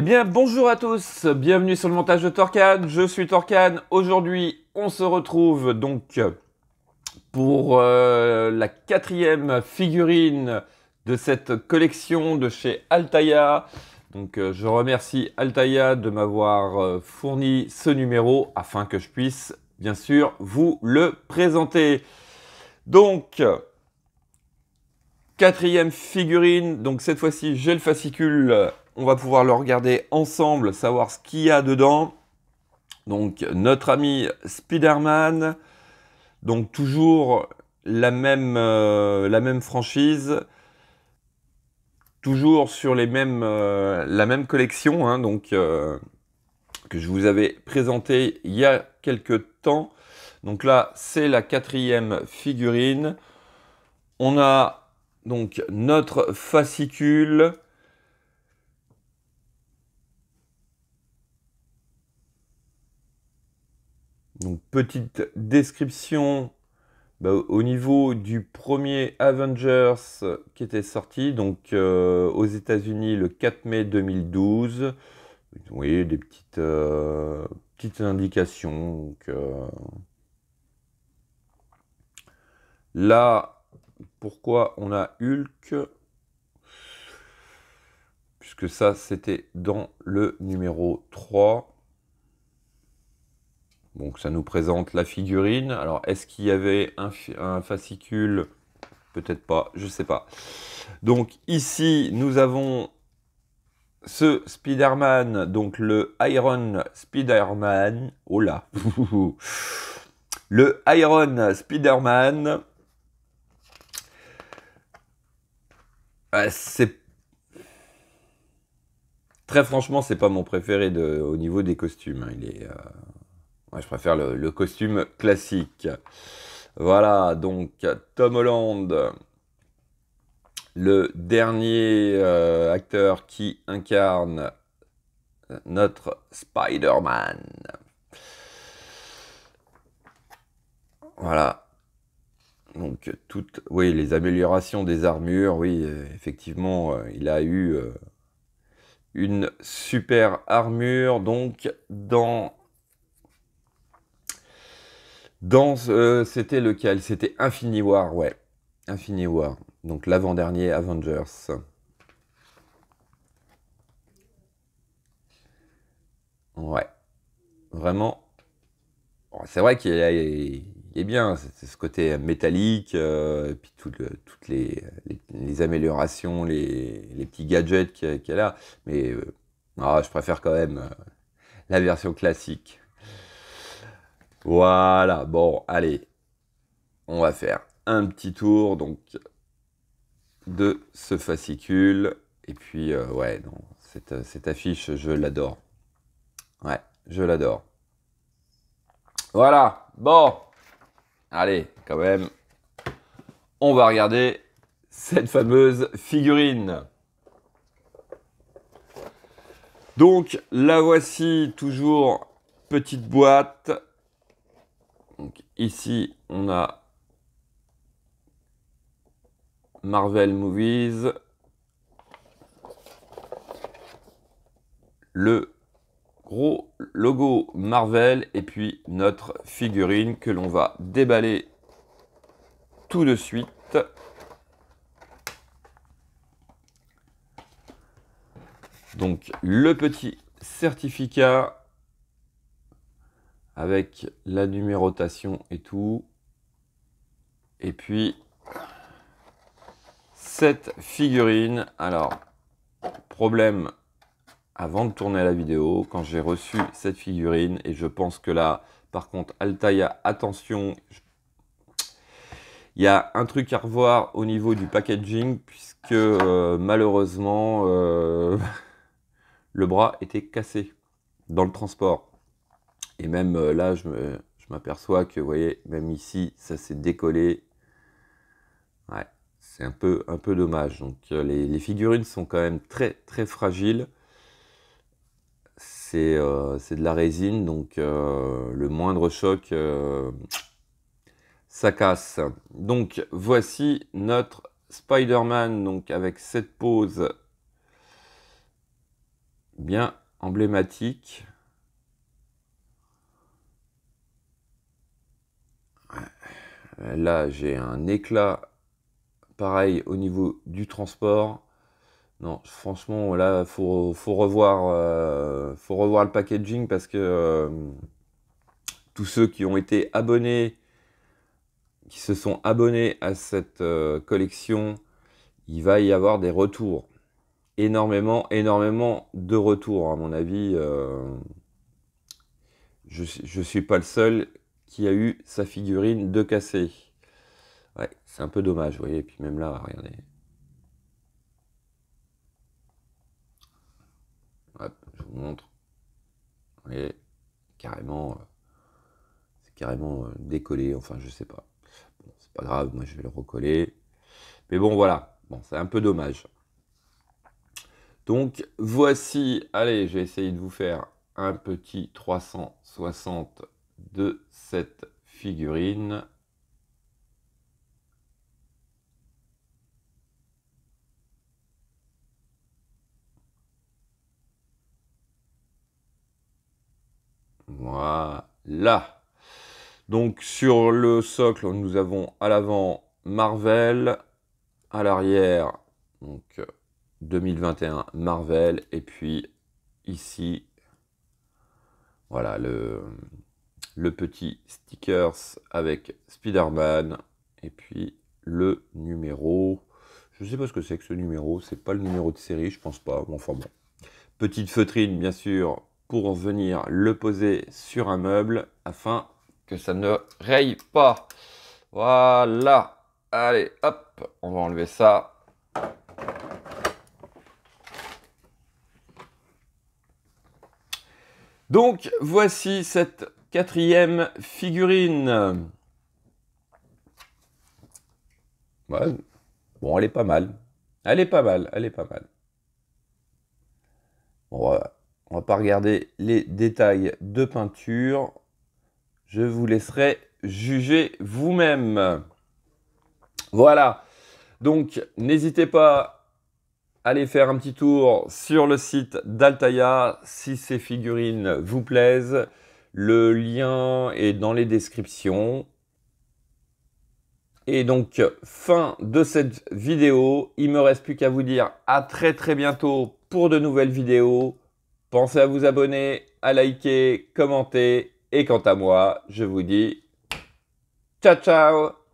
Eh bien, bonjour à tous, bienvenue sur le montage de Torcan, je suis Torcan. Aujourd'hui, on se retrouve donc pour euh, la quatrième figurine de cette collection de chez Altaya. Donc, euh, je remercie Altaïa de m'avoir euh, fourni ce numéro afin que je puisse, bien sûr, vous le présenter. Donc, quatrième figurine, donc cette fois-ci, j'ai le fascicule on va pouvoir le regarder ensemble, savoir ce qu'il y a dedans. Donc notre ami Spider-Man, donc toujours la même, euh, la même franchise, toujours sur les mêmes, euh, la même collection, hein, donc euh, que je vous avais présenté il y a quelques temps. Donc là, c'est la quatrième figurine. On a donc notre fascicule, Donc, petite description bah, au niveau du premier Avengers qui était sorti, donc euh, aux États-Unis le 4 mai 2012. Vous voyez des petites, euh, petites indications. Euh. Là, pourquoi on a Hulk Puisque ça, c'était dans le numéro 3. Donc ça nous présente la figurine. Alors est-ce qu'il y avait un, fascicule Peut-être pas, je ne sais pas. Donc ici, nous avons ce Spider-Man, donc le Iron Spider-Man. Oh là Le Iron Spider-Man. Euh, c'est Très franchement, c'est pas mon préféré de, au niveau des costumes. Hein. Il est, euh, je préfère le, costume classique. Voilà, donc Tom Holland, le dernier euh, acteur qui incarne notre Spider-Man. Voilà. Donc, toutes, oui, les améliorations des armures, oui, effectivement, euh, il a eu euh, une super armure. Donc, dans dans, euh, c'était lequel C'était Infinity War, ouais. Infinity War. Donc l'avant-dernier Avengers. Ouais. Vraiment. c'est vrai qu'il est, bien. C'est ce côté métallique, euh, et puis toutes les, améliorations, les, petits gadgets qu'elle a. Mais euh, ah, je préfère quand même la version classique. Voilà, bon, allez, on va faire un petit tour donc de ce fascicule. Et puis, euh, ouais, cette, euh, cette affiche, je l'adore. Ouais, je l'adore. Voilà, bon, allez, quand même, on va regarder cette fameuse figurine. Donc, la voici, toujours petite boîte, donc ici, on a Marvel Movies, le gros logo Marvel et puis notre figurine que l'on va déballer tout de suite. Donc le petit certificat avec la numérotation et tout. Et puis, cette figurine. Alors, problème avant de tourner la vidéo, quand j'ai reçu cette figurine, et je pense que là, par contre, Altaïa, attention, il y a un truc à revoir au niveau du packaging, puisque euh, malheureusement, euh, le bras était cassé dans le transport. Et même euh, là, je m'aperçois que, vous voyez, même ici, ça s'est décollé. Ouais, c'est un peu, un peu dommage. Donc euh, les, les, figurines sont quand même très, très fragiles. C'est euh, de la résine, donc le moindre choc, ça casse. Donc voici notre Spider-Man, donc avec cette pose bien emblématique. Euh, là, j'ai un éclat pareil au niveau du transport. Non, franchement, là, faut, revoir, euh, faut revoir le packaging parce que euh, tous ceux qui ont été abonnés, qui se sont abonnés à cette collection, il va y avoir des retours. Énormément, énormément de retours, à mon avis. je ne suis pas le seul qui a eu sa figurine de cassé. Ouais, c'est un peu dommage, vous voyez. Et puis même là, regardez. je vous montre. Vous voyez, carrément, euh, c'est carrément euh, décollé. Enfin, je sais pas. Bon, c'est pas grave, moi je vais le recoller. Mais bon, voilà. Bon, c'est un peu dommage. Donc voici, allez, j'ai essayé de vous faire un petit 360 de cette figurine. Voilà. Donc sur le socle, nous avons à l'avant Marvel, à l'arrière, donc 2021 Marvel, et puis ici, voilà le, le petit stickers avec Spider-Man et puis le numéro. Je sais pas ce que c'est que ce numéro, c'est pas le numéro de série, je pense pas, Bon, enfin bon. Petite feutrine, bien sûr, pour venir le poser sur un meuble afin que ça ne raye pas. Voilà. Allez, hop, on va enlever ça. Donc voici cette Quatrième figurine. Bon, elle est pas mal. Elle est pas mal, elle est pas mal. on va pas regarder les détails de peinture. Je vous laisserai juger vous-même. Voilà. Donc, n'hésitez pas à aller faire un petit tour sur le site d'Altaïa si ces figurines vous plaisent. Le lien est dans les descriptions. Et donc, fin de cette vidéo. Il me reste plus qu'à vous dire à très très bientôt pour de nouvelles vidéos. Pensez à vous abonner, à liker, commenter. Et quant à moi, je vous dis ciao ciao